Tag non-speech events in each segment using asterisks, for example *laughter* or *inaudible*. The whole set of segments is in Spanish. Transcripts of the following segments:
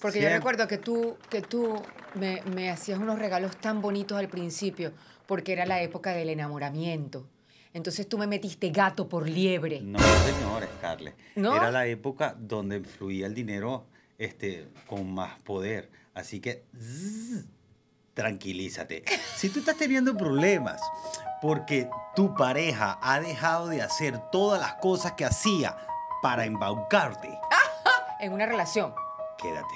Porque yo recuerdo que tú, que tú me, hacías unos regalos tan bonitos al principio, porque era la época del enamoramiento. Entonces tú me metiste gato por liebre. No, señores, Carles Era la época donde fluía el dinero este, con más poder. Así que, tranquilízate. Si tú estás teniendo problemas porque tu pareja ha dejado de hacer todas las cosas que hacía para embaucarte. *laughs* en una relación. Quédate.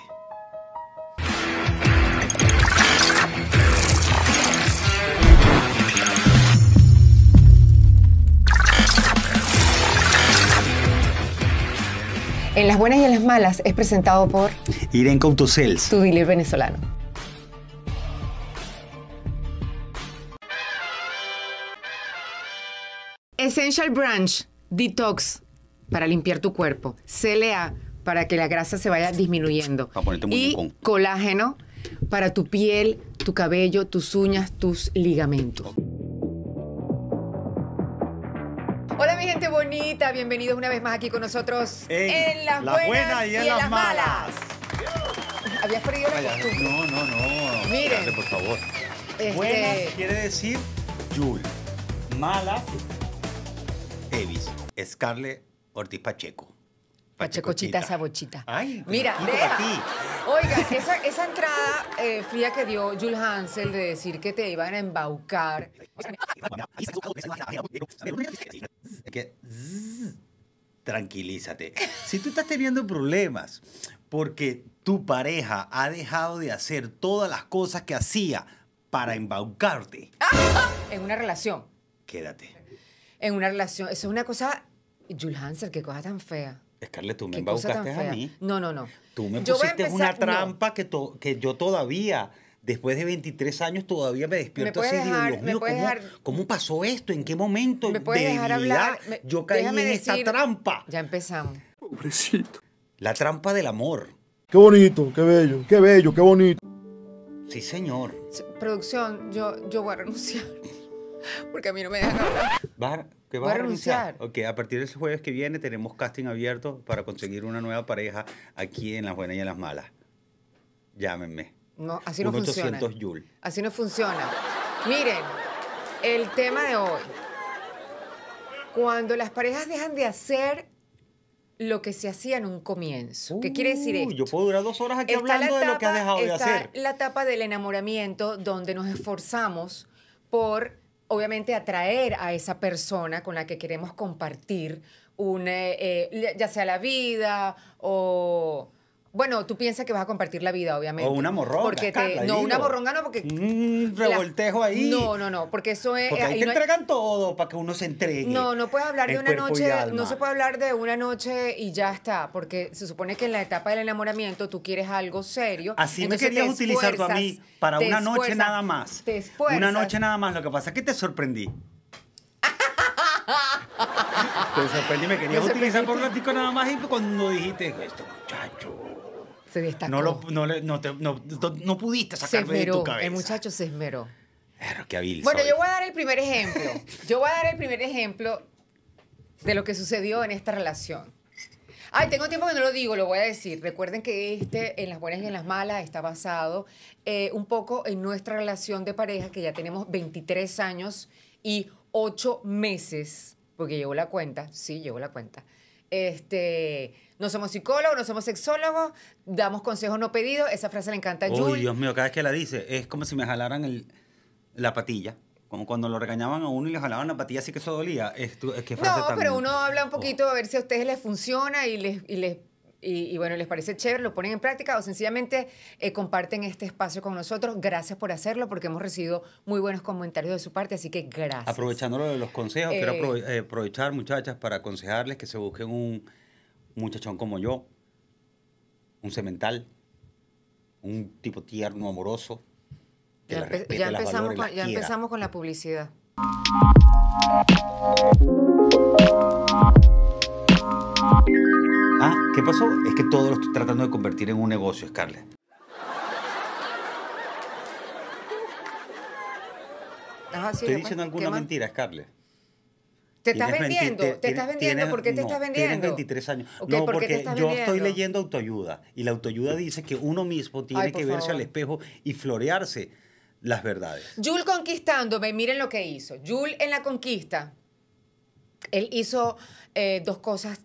En las buenas y en las malas es presentado por Irene Coutosels, tu dealer venezolano. Essential Branch Detox para limpiar tu cuerpo. CLA para que la grasa se vaya disminuyendo. Para y colágeno para tu piel, tu cabello, tus uñas, tus ligamentos. Bienvenido bienvenidos una vez más aquí con nosotros en, las buenas, y, en, las, malas. ¿Habías perdido la costumbre. No, no, no. Mire. por favor. Este... quiere decir Yul. Mala, Evis. Scarlett Ortiz Pacheco. Pachecochita, sabochita. Ay, mira, deja. Oiga, esa, esa entrada fría que dio Jul Hansel de decir que te iban a embaucar que tranquilízate. Si tú estás teniendo problemas porque tu pareja ha dejado de hacer todas las cosas que hacía para embaucarte. *laughs* En una relación. Quédate. En una relación. Eso es una cosa. Jul Hanser, qué cosa tan fea. Scarlett, tú me embaucaste a mí. No, no, no. Tú me pusiste una trampa que yo todavía después de 23 años todavía me despierto así ¿cómo, pasó esto? ¿En qué momento ¿me puedes de dejar hablar? yo caí en esta trampa? Ya empezamos. Pobrecito. La trampa del amor. Qué bonito, qué bello, qué bello, qué bonito. Sí, señor. Producción, yo, yo voy a renunciar. *laughs* Porque a mí no me dejan hablar. ¿Vas que a renunciar? Ok, a partir de ese jueves que viene tenemos casting abierto para conseguir una nueva pareja aquí en Las Buenas y en Las Malas. Llámenme. No, así no funciona. Así no funciona. Miren, el tema de hoy. Cuando las parejas dejan de hacer lo que se hacía en un comienzo. ¿Qué quiere decir uh, esto? Yo puedo durar dos horas aquí hablando de lo que has dejado de hacer. La etapa del enamoramiento, donde nos esforzamos por, obviamente, atraer a esa persona con la que queremos compartir, eh, eh, ya sea la vida o bueno, tú piensas que vas a compartir la vida, obviamente. O una morronga. Porque no, una morronga no, porque. Un mm, revoltejo ahí. No, no, no, porque eso es. Porque ahí, te entregan todo para que uno se entregue. No, no puedes hablar de una noche. No se puede hablar de una noche y ya está, porque se supone que en la etapa del enamoramiento tú quieres algo serio. Así me querías utilizar tú a mí para una noche nada más. Te Una noche nada más. Lo que pasa es que te sorprendí. *laughs* te sorprendí, me querías utilizar por un ratito nada más y cuando dijiste esto, muchacho. Se destacó. No, no, te- no- no- pudiste sacar de tu cabeza. El muchacho se esmeró. Pero qué Bueno, yo voy a dar el primer ejemplo. Yo voy a dar el primer ejemplo de lo que sucedió en esta relación. Ay, tengo tiempo que no lo digo, lo voy a decir. Recuerden que este, en las buenas y en las malas, está basado eh, un poco en nuestra relación de pareja, que ya tenemos 23 años y 8 meses, porque llevo la cuenta, sí, llevo la cuenta, este, no somos psicólogos, no somos sexólogos, damos consejos no pedidos. Esa frase le encanta a Uy, Dios mío, cada vez que la dice, es como si me jalaran el, la patilla. Como cuando lo regañaban a uno y le jalaban la patilla, así que eso dolía. no, pero uno habla un poquito oh. a ver si a ustedes les funciona y les, y les y, bueno, les parece chévere, lo ponen en práctica o sencillamente eh, comparten este espacio con nosotros. Gracias por hacerlo porque hemos recibido muy buenos comentarios de su parte, así que gracias. Aprovechando lo de los consejos, quiero eh, eh, aprovechar muchachas para aconsejarles que se busquen un muchachón como yo, un cemental, un tipo tierno, amoroso. ya, ya empezamos con la publicidad. Ah, ¿qué pasó? Es que todo lo estoy tratando de convertir en un negocio, Scarlett. ¿Estoy diciendo alguna mentira, Scarlett? ¿Te estás vendiendo? ¿Te, estás vendiendo? ¿Por qué te estás vendiendo? Tienes 23 años. no, porque yo estoy leyendo autoayuda y la autoayuda dice que uno mismo tiene que verse al espejo y florearse las verdades. Yul conquistándome, miren lo que hizo. Yul en la conquista, él hizo eh, dos cosas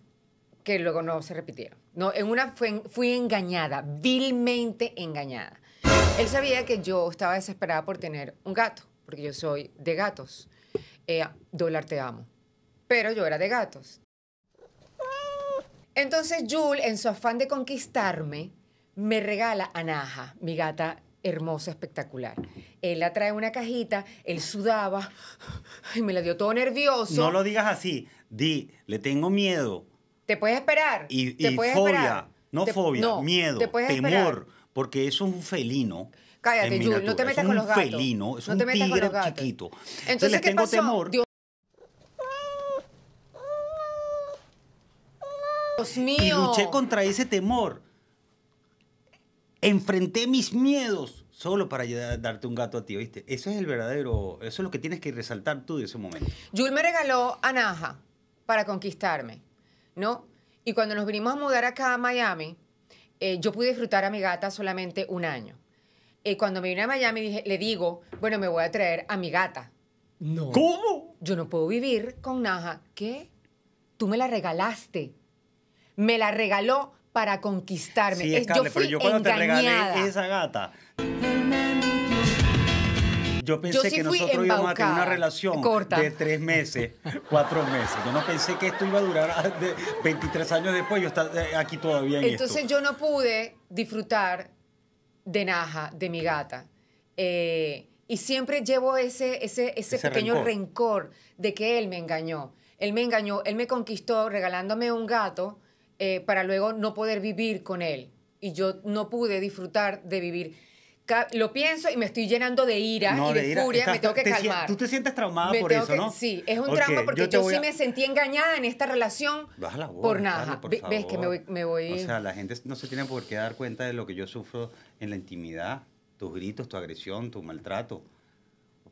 que luego no se repitieron. No, en una fui, engañada, vilmente engañada. Él sabía que yo estaba desesperada por tener un gato, porque yo soy de gatos. Eh, dólar te amo. Pero yo era de gatos. Entonces Jules, en su afán de conquistarme, me regala a Naja, mi gata hermosa, espectacular. Él la trae una cajita, él sudaba y me la dio todo nervioso. No lo digas así, di, le tengo miedo. Te puedes esperar. Y, te fobia, no fobia, miedo, temor, porque eso es un felino. Cállate, Jul, no te metas con los gatos. Es un felino, es un tigre chiquito. Entonces, Entonces tengo temor. Dios mío. Y luché contra ese temor. Enfrenté mis miedos solo para darte un gato a ti, ¿viste? Eso es el verdadero, eso es lo que tienes que resaltar tú de ese momento. Jul me regaló a Naja para conquistarme. ¿no? Y cuando nos vinimos a mudar acá a Miami, eh, yo pude disfrutar a mi gata solamente un año. cuando me vine a Miami le digo, bueno, me voy a traer a mi gata. No. ¿Cómo? Yo no puedo vivir con Naja. ¿Qué? Tú me la regalaste. Me la regaló para conquistarme. es, yo fui pero yo cuando te regalé esa gata yo pensé que nosotros íbamos a tener una relación de tres meses, *laughs* cuatro meses. Yo no pensé que esto iba a durar 23 *laughs* años después. Yo estoy eh, aquí todavía en Entonces yo no pude disfrutar de Naja, de mi gata. Eh, y siempre llevo ese, ese, ese, pequeño rencor. de que él me engañó. Él me engañó, él me conquistó regalándome un gato eh, para luego no poder vivir con él. Y yo no pude disfrutar de vivir lo pienso y me estoy llenando de ira y de, furia, me tengo que calmar. Tú te sientes traumada por eso, ¿no? Sí, es un trauma porque yo, sí me sentí engañada en esta relación por nada. Ves que me voy, me voy, O sea, la gente no se tiene por qué dar cuenta de lo que yo sufro en la intimidad, tus gritos, tu agresión, tu maltrato.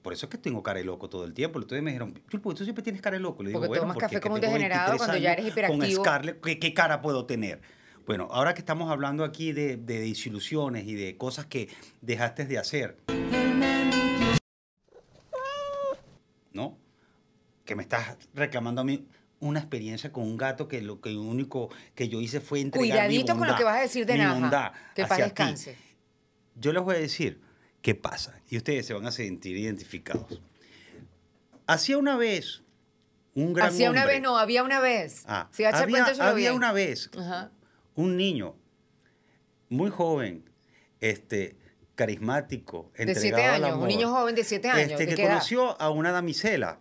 Por eso es que tengo cara de loco todo el tiempo. Entonces me dijeron, Chulpo, pues, tú siempre tienes cara de loco. porque tomas café como un degenerado cuando ya eres hiperactivo. Con Scarlett, ¿qué cara puedo tener? Bueno, ahora que estamos hablando aquí de, de y de cosas que dejaste de hacer, ¿no? Que me estás reclamando a mí una experiencia con un gato que lo que único que yo hice fue entregar Cuidadito con lo que vas a decir de nada. Que paz descanse. Yo les voy a decir qué pasa y ustedes se van a sentir identificados. Hacía una vez un gran Hacía una vez no, había una vez. Ah, había, había una vez Ajá un niño muy joven, este, carismático, entregado de siete años, un niño joven de siete años, este, que conoció a una damisela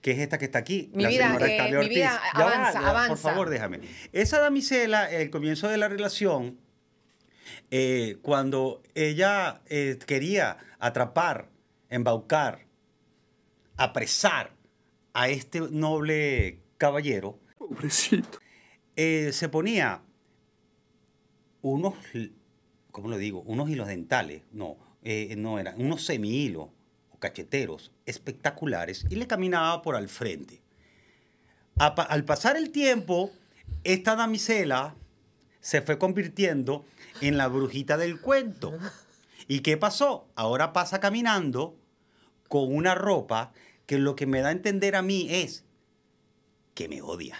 que es esta que está aquí, mi la vida, señora eh, avanza, avanza. Por favor, déjame. Esa damisela, el comienzo de la relación, eh, cuando ella eh, quería atrapar, embaucar, apresar a este noble caballero. Pobrecito. Eh, se ponía unos, ¿cómo lo digo? Unos hilos dentales, no, eh, no eran, unos semihilos o cacheteros espectaculares y le caminaba por al frente. al pasar el tiempo, esta damisela se fue convirtiendo en la brujita del cuento. ¿Y qué pasó? Ahora pasa caminando con una ropa que lo que me da a entender a mí es que me odia.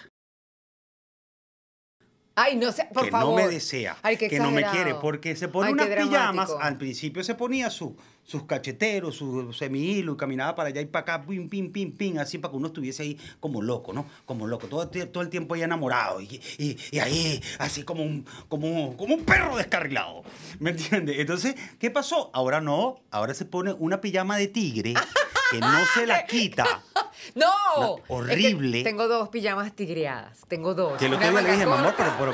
Ay, no sé, por que favor. no me desea, que no me quiere, porque se pone unas pijamas, al principio se ponía su, sus cacheteros, su semihilo y caminaba para allá y para acá, pim, pim, pim, pim, así para que uno estuviese ahí como loco, ¿no? Como loco, todo, el tiempo ahí enamorado y, ahí así como un, como, como un perro descarrilado, ¿me entiendes? Entonces, ¿qué pasó? Ahora no, ahora se pone una pijama de tigre. *laughs* que no se la *laughs* quita. ¡No! horrible. tengo dos pijamas tigreadas. Tengo dos. Que lo que me le dije, mamá, pero,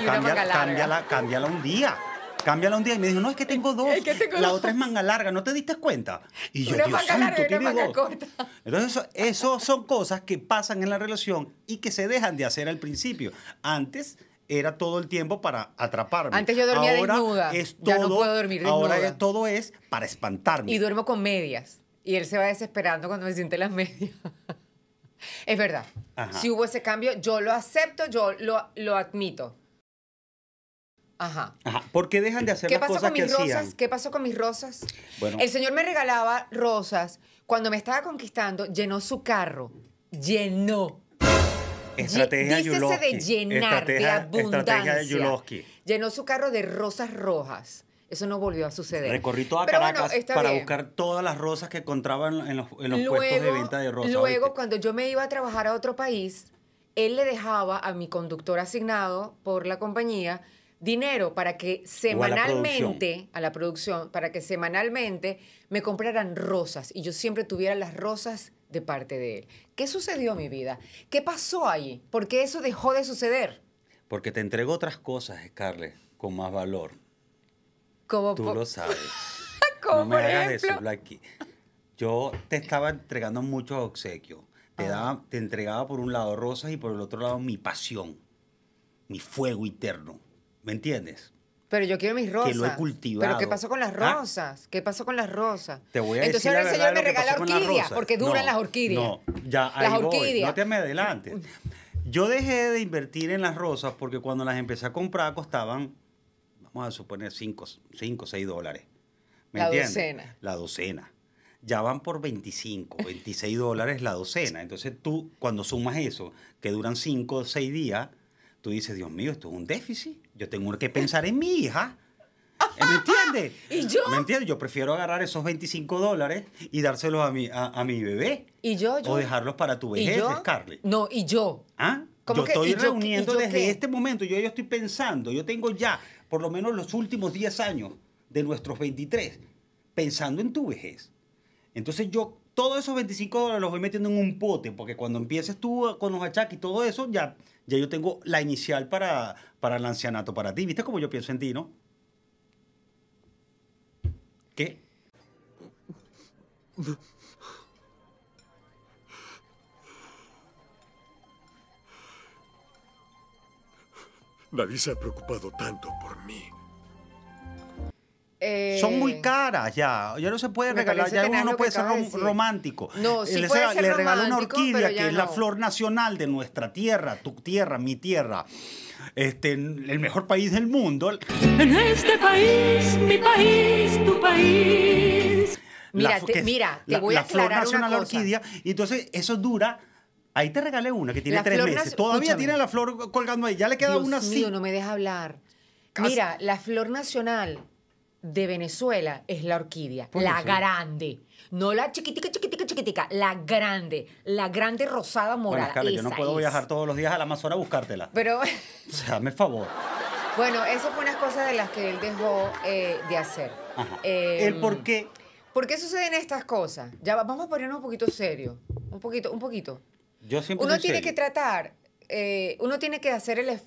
cámbiala, un día cámbiala un día. Y me dijo, no, es que tengo dos. Es que la otra es manga larga, ¿no te diste cuenta? Y yo, una Dios manga corta. Entonces, eso, son cosas que pasan en la relación y que se dejan de hacer al principio. Antes era todo el tiempo para atraparme. Antes yo dormía ahora Es ya no puedo dormir Ahora todo es para espantarme. Y duermo con medias. Y él se va desesperando cuando me siente las medias. *laughs* es verdad. Si hubo ese cambio, yo lo acepto, yo lo, lo admito. Ajá. Ajá. ¿Por qué dejan de hacer ¿Qué las pasó cosas con mis que rosas? ¿Qué pasó con mis rosas? El señor me regalaba rosas. Cuando me estaba conquistando, llenó su carro. Llenó. Estrategia de llenar, de abundancia. Llenó su carro de rosas rojas. Eso no volvió a suceder. Recorrí toda Caracas para buscar todas las rosas que encontraban en los, puestos de venta de rosas. Luego, cuando yo me iba a trabajar a otro país, él le dejaba a mi conductor asignado por la compañía dinero para que semanalmente, a la, producción, para que semanalmente me compraran rosas y yo siempre tuviera las rosas de parte de él. ¿Qué sucedió en mi vida? ¿Qué pasó ahí? ¿Por qué eso dejó de suceder? Porque te entregó otras cosas, Scarlett, con más valor. Tú lo sabes. *laughs* no me hagas decirlo aquí. yo te estaba entregando muchos obsequios. Te, ah. daba, te entregaba por un lado rosas y por el otro lado mi pasión, mi fuego interno. ¿Me entiendes? Pero yo quiero mis rosas. Que lo he cultivado. Pero ¿qué pasó con las ah. rosas? ¿Qué pasó con las rosas? Entonces ahora el señor me regala orquídeas, porque duran las orquídeas. No, ya, las orquídeas. No te me adelantes. Yo dejé de invertir en las rosas porque cuando las empecé a comprar costaban vamos a suponer 5 o 6 dólares. la docena. La docena. Ya van por 25, 26 dólares la docena. Entonces tú, cuando sumas eso, que duran 5 o 6 días, tú dices, Dios mío, esto es un déficit. Yo tengo que pensar en mi hija. ¿Eh? ¿Me entiendes? *laughs* ¿Y yo? ¿Me entiendes? Yo prefiero agarrar esos 25 dólares y dárselos a mi, a, mi bebé. ¿Y yo, yo? O dejarlos para tu vejez, Carly. No, ¿y yo? ¿Ah? yo estoy reuniendo desde este momento, yo, yo estoy pensando, yo tengo ya por lo menos los últimos 10 años de nuestros 23, pensando en tu vejez. Entonces yo todos esos 25 dólares los voy metiendo en un pote, porque cuando empieces tú eh, con los achaques y todo eso, ya, ya yo tengo la inicial para, para el ancianato para ti. ¿Viste cómo yo pienso en ti, no? ¿Qué? Nadie se ha preocupado tanto por mí. Eh, Son muy caras ya. Ya no se puede regalar. Ya uno no puede ser romántico. No, eh, sí le, puede le regaló una orquídea que es la flor nacional de nuestra tierra, tu tierra, mi tierra. Este, el mejor país del mundo. En este país, mi país, tu país. Mira, te, mira, te voy la, a aclarar flor nacional una orquídea. Y entonces eso dura Ahí te regalé una que tiene tres meses. Todavía tiene la flor colgando ahí. Ya le queda una no me deja hablar. Mira, la flor nacional de Venezuela es la orquídea, la grande. No la chiquitica, chiquitica, chiquitica, la grande, la grande rosada morada. yo no puedo viajar todos los días a la Amazonas a buscártela. Pero. *laughs* O sea, hazme favor. Bueno, esas fue las cosas de las que él dejó eh, de hacer. Eh, ¿El por qué? ¿Por qué suceden estas cosas? Ya vamos a ponernos un poquito serio. Un poquito, un poquito uno tiene que tratar, eh, uno tiene que hacer el...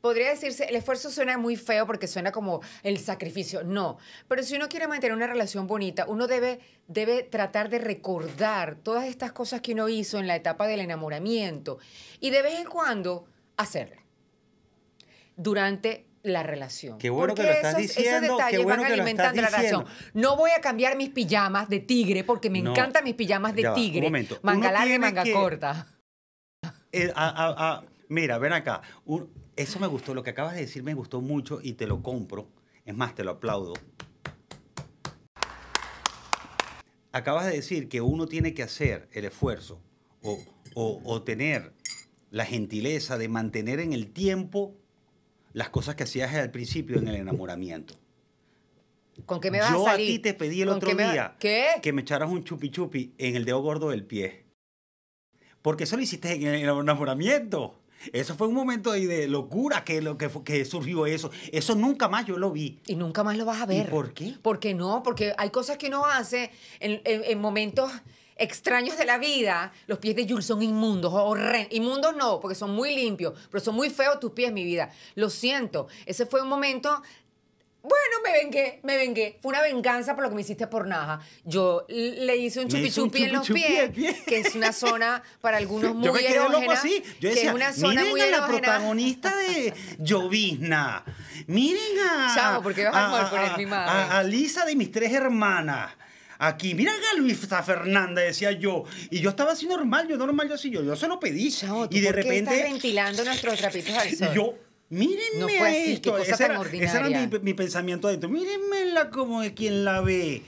Podría decirse, el esfuerzo suena muy feo porque suena como el sacrificio. No, pero si uno quiere mantener una relación bonita, uno debe, debe tratar de recordar todas estas cosas que uno hizo en la etapa del enamoramiento y de vez en cuando hacerla. Durante la relación. Qué bueno que lo estás diciendo. Esos detalles van alimentando la relación. No voy a cambiar mis pijamas de tigre porque me encantan mis pijamas de tigre. Un momento. Manga y manga corta. Eh, ah, ah, ah, mira, ven acá. eso me gustó, lo que acabas de decir me gustó mucho y te lo compro. Es más, te lo aplaudo. Acabas de decir que uno tiene que hacer el esfuerzo o tener la gentileza de mantener en el tiempo las cosas que hacías al principio en el enamoramiento. ¿Con qué me vas a salir? Yo a ti te pedí el otro día que me echaras un chupi chupi en el dedo gordo del pie. Porque eso lo hiciste en el enamoramiento. Eso fue un momento de, locura que, que, surgió eso. Eso nunca más yo lo vi. Y nunca más lo vas a ver. ¿Y ¿Por qué? Porque no, porque hay cosas que uno hace en momentos extraños de la vida, los pies de Jules son inmundos, horrendos, inmundos no, porque son muy limpios, pero son muy feos tus pies, mi vida. Lo siento, ese fue un momento bueno, me vengué, me vengué. Fue una venganza por lo que me hiciste por nada, Yo le hice un chupichupi en los pies, que es una zona para algunos muy Yo Yo decía, es una zona miren a la protagonista de Llovizna. Miren a... porque vas a, mi madre. a Lisa de mis tres hermanas aquí, mira a Luisa Fernanda, decía yo. Y yo estaba así normal, yo normal, yo así, yo, yo se lo pedí. y de repente. Estás ventilando nuestros trapitos al sol. Y yo, mírenme no fue así, Qué cosa ese, tan era, ese, era, mi, mi pensamiento dentro. Mírenmela como de quien la ve.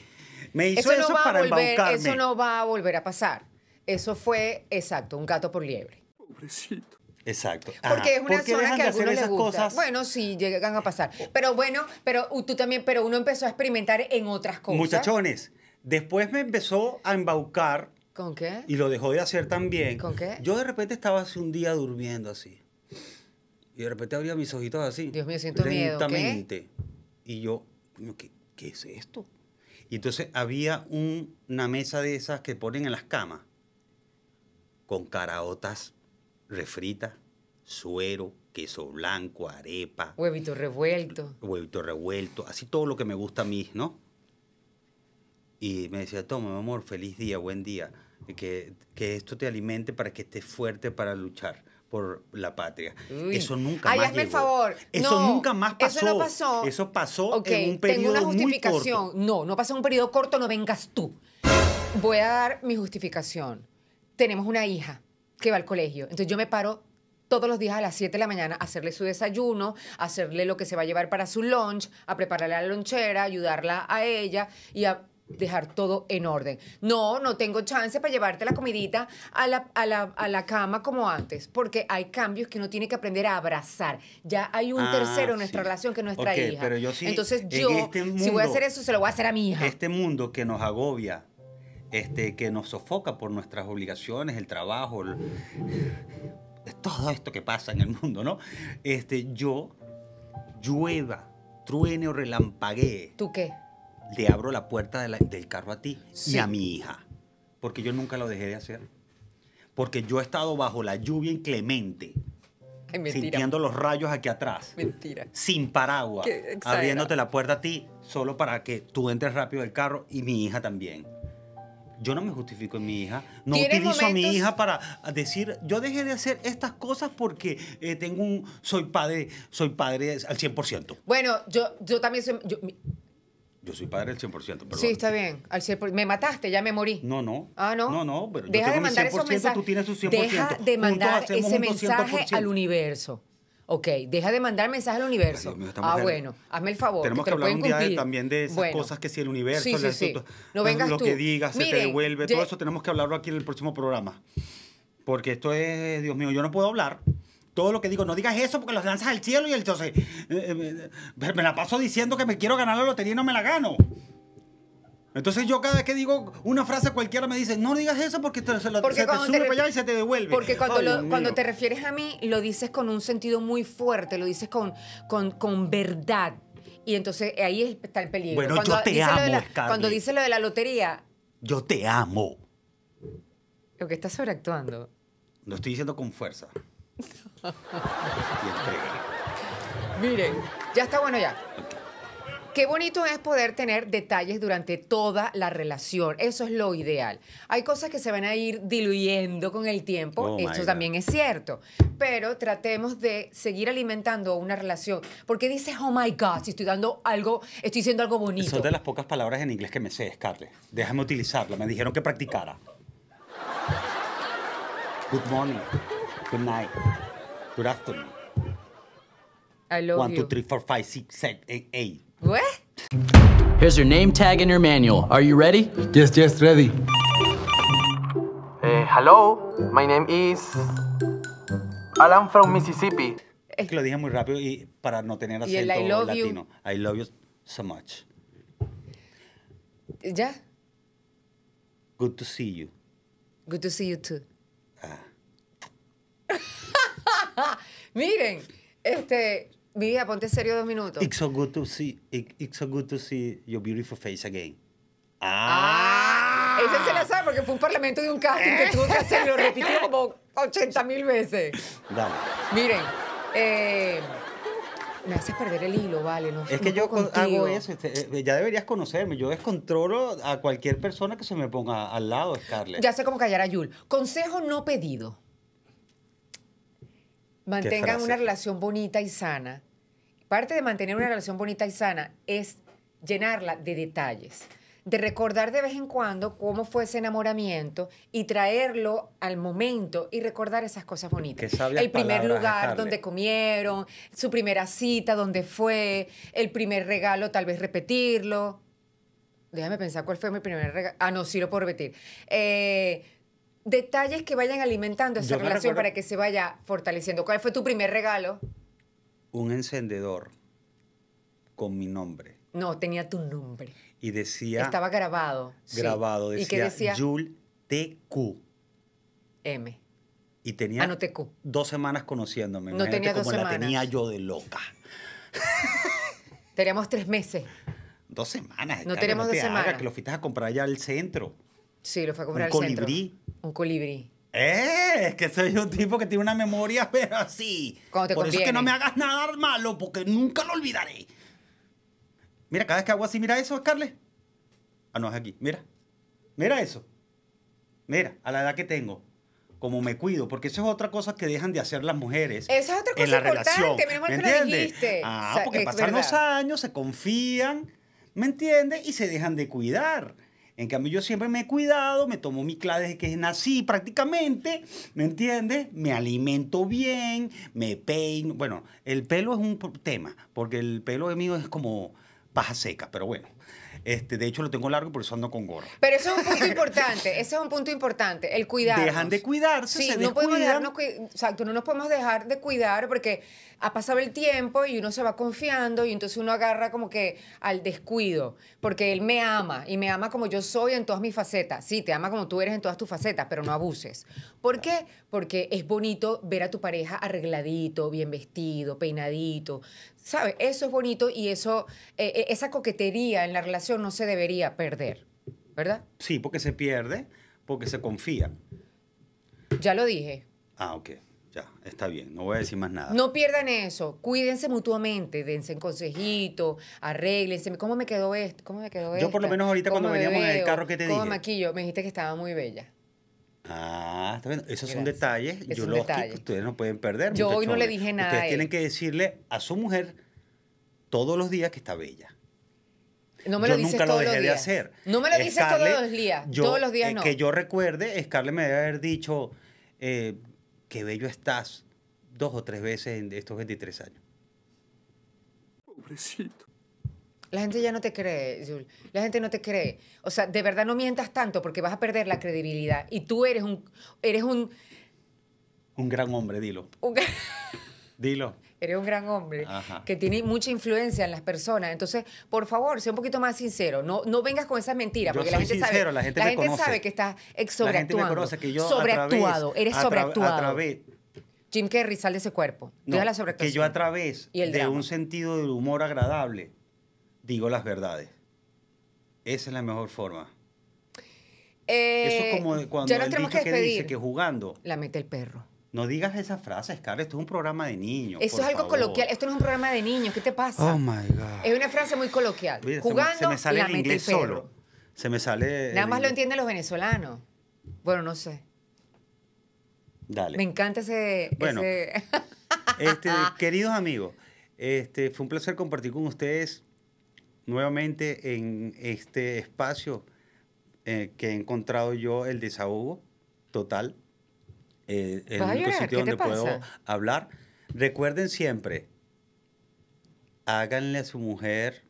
Me hizo eso, no para embaucarme. Eso no va a volver a pasar. Eso fue, exacto, un gato por liebre. Pobrecito. Exacto. Porque es una zona que a algunos les gusta. Cosas? Bueno, sí, llegan a pasar. Pero bueno, pero tú también, pero uno empezó a experimentar en otras cosas. Muchachones, Después me empezó a embaucar. ¿Con qué? Y lo dejó de hacer también. ¿Con qué? Yo de repente estaba hace un día durmiendo así. Y de repente abría mis ojitos así. Dios mío, siento Y yo, ¿qué, es esto? Y entonces había una mesa de esas que ponen en las camas, con caraotas refritas, suero, queso blanco, arepa. Huevito revuelto. Huevito revuelto, así todo lo que me gusta a mí, ¿no? y me decía, toma, mi amor, feliz día, buen día, que, que esto te alimente para que estés fuerte para luchar por la patria. Eso nunca más hazme favor. Eso nunca más pasó. Eso no pasó. Eso pasó en un periodo tengo una justificación. No, no pasó en un periodo corto, no vengas tú. Voy a dar mi justificación. Tenemos una hija que va al colegio. Entonces yo me paro todos los días a las 7 de la mañana a hacerle su desayuno, a hacerle lo que se va a llevar para su lunch, a prepararle la lonchera, ayudarla a ella y a dejar todo en orden. No, no tengo chance para llevarte la comidita a la, cama como antes, porque hay cambios que uno tiene que aprender a abrazar. Ya hay un ah, tercero en nuestra relación que es nuestra hija. yo sí, Entonces yo, este si voy a hacer eso, se lo voy a hacer a mi hija. Este mundo que nos agobia, este, que nos sofoca por nuestras obligaciones, el trabajo, todo esto que pasa en el mundo, ¿no? Este, yo llueva, truene o relampaguee. ¿Tú qué? le abro la puerta del carro a ti y a mi hija, porque yo nunca lo dejé de hacer. Porque yo he estado bajo la lluvia inclemente, sintiendo los rayos aquí atrás. Mentira. Sin paraguas, abriéndote la puerta a ti solo para que tú entres rápido del carro y mi hija también. Yo no me justifico en mi hija. No utilizo a mi hija para decir, yo dejé de hacer estas cosas porque eh, tengo un, soy padre, soy padre al 100%. Bueno, yo, yo también soy, yo soy padre al 100%, perdón. Sí, está bien. Me mataste, ya me morí. No, no. Ah, no. No, no, pero Deja yo tengo de mandar ese mensaje. tú tienes un 100%. Deja de mandar ese mensaje al universo. Ok, deja de mandar mensaje al universo. Mío, ah, bueno, hazme el favor. Tenemos que, hablar un día también de esas cosas que si el universo, sí, sí, no vengas lo que digas, se te devuelve, todo eso tenemos que hablarlo aquí en el próximo programa. Porque esto es, Dios mío, yo no puedo hablar todo lo que digo, no digas eso porque los lanzas al cielo y entonces eh, eh, me, la paso diciendo que me quiero ganar la lotería y no me la gano. Entonces yo cada vez que digo una frase cualquiera me dice, no digas eso porque se, te sube para allá y se te devuelve. Porque cuando, te refieres a mí, lo dices con un sentido muy fuerte, lo dices con, con, con verdad. Y entonces ahí está el peligro. cuando yo lo de la, Cuando dices lo de la lotería... Yo te amo. Lo que estás sobreactuando. Lo estoy diciendo con fuerza. *laughs* y Miren, ya está bueno ya. Qué bonito es poder tener detalles durante toda la relación. Eso es lo ideal. Hay cosas que se van a ir diluyendo con el tiempo. Oh, Esto también es cierto. Pero tratemos de seguir alimentando una relación. Porque dices, oh my God, si estoy dando algo, estoy diciendo algo bonito. Son de las pocas palabras en inglés que me sé, Scarlett. Déjame utilizarla. Me dijeron que practicara. Good morning. Good night. Good I love One, you. two, three, four, five, six, seven, eight, eight. What? Here's your name tag and your manual. Are you ready? Yes, yes, ready. Eh, hello, my name is Alan from Mississippi. Eh. Que lo dije muy rápido y para no tener acento y el latino. I love you so much. ¿Ya? Good to see you. Good to see you too. Ah. *laughs* Miren, este, mira, ponte serio dos minutos. It's so good to see, it's so good to see your beautiful face again. Ah, ah. ese se la sabe porque fue un parlamento de un casting que tuvo que hacerlo, lo *laughs* repitió como 80 mil veces. Dale. Miren, eh, me haces perder el hilo, vale. No, es que yo hago eso. Este, eh, ya deberías conocerme. Yo descontrolo a cualquier persona que se me ponga al lado, Scarlett. Ya sé cómo callar a Yul. Consejo no pedido. Mantengan una relación bonita y sana. Parte de mantener una relación bonita y sana es llenarla de detalles, de recordar de vez en cuando cómo fue ese enamoramiento y traerlo al momento y recordar esas cosas bonitas. El primer lugar donde comieron, su primera cita, donde fue, el primer regalo, tal vez repetirlo. Déjame pensar cuál fue mi primer regalo. Ah, no, sí lo puedo repetir. Eh, detalles que vayan alimentando esa relación para que se vaya fortaleciendo. ¿Cuál fue tu primer regalo? Un encendedor con mi nombre. No, tenía tu nombre. Y decía. Estaba grabado. Grabado. Decía, ¿Y qué decía? Jul TQ. M. Y tenía ah, dos semanas conociéndome. No tenía como la tenía yo de loca. *laughs* Teníamos tres meses. Dos semanas. No tenemos no dos Que lo fuiste a comprar allá al centro. Sí, lo fue a comprar Un al colibrí. Un colibrí. Eh, es que soy un tipo que tiene una memoria, *laughs* pero así. Por eso es que no me hagas nada malo, porque nunca lo olvidaré. Mira, cada vez que hago así, mira eso, Carles. Ah, no, es aquí. Mira. Mira eso. Mira, a la edad que tengo. Como me cuido, porque eso es otra cosa que dejan de hacer las mujeres. Esa es otra cosa en la relación. ¿Me entiendes? Ah, porque pasan los años, se confían, ¿me entiendes? Y se dejan de cuidar. En cambio, yo siempre me he cuidado, me tomo mi clave desde que nací prácticamente, ¿me entiendes? Me alimento bien, me peino. Bueno, el pelo es un tema, porque el pelo de mío es como paja seca, pero bueno. Este, de hecho, lo tengo largo, por eso ando con gorra. Pero eso es un punto *laughs* importante, ese es un punto importante, el cuidar. Dejan de cuidarse, sí, no podemos Exacto, no nos podemos dejar de cuidar porque ha pasado el tiempo y uno se va confiando y entonces uno agarra como que al descuido, porque él me ama y me ama como yo soy en todas mis facetas. Sí, te ama como tú eres en todas tus facetas, pero no abuses. ¿Por qué? Porque es bonito ver a tu pareja arregladito, bien vestido, peinadito, ¿Sabes? Eso es bonito y eso, eh, eh, esa coquetería en la relación no se debería perder, ¿verdad? Sí, porque se pierde, porque se confía. Ya lo dije. Ah, ok. Ya, está bien, no voy a decir más nada. No pierdan eso, cuídense mutuamente, dense en consejitos, arréglense. ¿Cómo me quedó esto? ¿Cómo me quedó esto? Yo por lo menos ahorita cuando veníamos en el carro que te ¿Cómo maquillo? Me dijiste que estaba muy bella. Ah, esos son detalles ustedes no pueden perder. Yo hoy no le dije nada. Ustedes tienen que decirle a su mujer todos los días que está bella. No me nunca lo dejé de hacer. No me lo dices todos los días. todos los días eh, no. que yo recuerde, Scarlett me debe haber dicho eh, que bello estás dos o tres veces en estos 23 años. Pobrecito. La gente ya no te cree, La gente no te cree. O sea, de verdad no mientas tanto porque vas a perder la credibilidad. Y tú eres un... Eres un... Un gran hombre, dilo. dilo. Eres un gran hombre que tiene mucha influencia en las personas. Entonces, por favor, sea un poquito más sincero. No, no vengas con esas mentiras, porque la, gente sabe, la gente, sabe que estás sobreactuando. La gente me conoce sobreactuado, eres sobreactuado. A través, Jim Carrey sale de ese cuerpo. No, la que yo a través de un sentido del humor agradable digo las verdades. Esa es la mejor forma. Eso es eh, como cuando el que, dice que jugando. La mete el perro. No digas esa frase, Carla. Esto es un programa de niños. Eso es algo coloquial. Esto no es un programa de niños. ¿Qué te pasa? Oh my God. Es una frase muy coloquial. jugando, se me, sale la inglés solo. Se me sale. Nada más lo entienden los venezolanos. Bueno, no sé. Dale. Me encanta ese. Bueno, *laughs* este, queridos amigos, este, fue un placer compartir con ustedes nuevamente en este espacio eh, que he encontrado yo el desahogo total. Eh, el sitio donde puedo hablar. Recuerden siempre, háganle a su mujer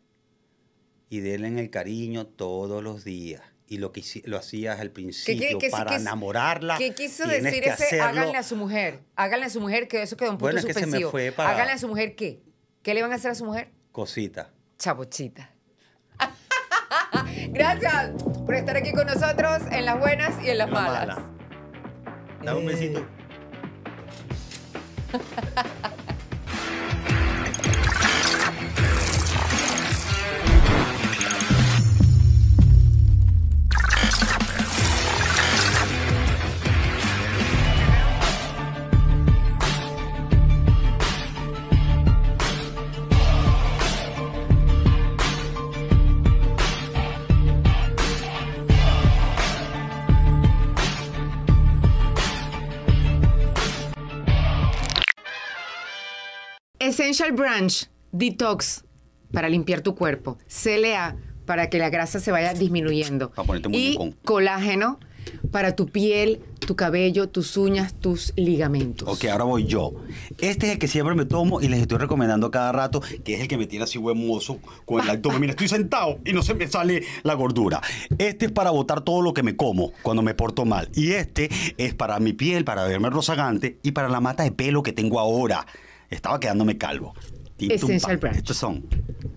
y denle el cariño todos los días. Y lo que lo hacías al principio para enamorarla. ¿Qué quiso decir ese háganle a su mujer? Háganle a su mujer, que eso quedó un punto suspensivo. Háganle a su mujer qué? ¿Qué le van a hacer a su mujer? Cosita. Chabuchita. *laughs* Gracias por estar aquí con nosotros en las buenas y en las malas. Dame un besito. Eh. *laughs* Essential Branch Detox para limpiar tu cuerpo. CLA para que la grasa se vaya disminuyendo. y colágeno para tu piel, tu cabello, tus uñas, tus ligamentos. Ok, ahora voy yo. Este es el que siempre me tomo y les estoy recomendando cada rato, que es el que me tiene así huemoso con el abdomen. Mira, estoy sentado y no se me sale la gordura. Este es para botar todo lo que me como cuando me porto mal. Y este es para mi piel, para verme rozagante y para la mata de pelo que tengo ahora estaba quedándome calvo. Essential Estos son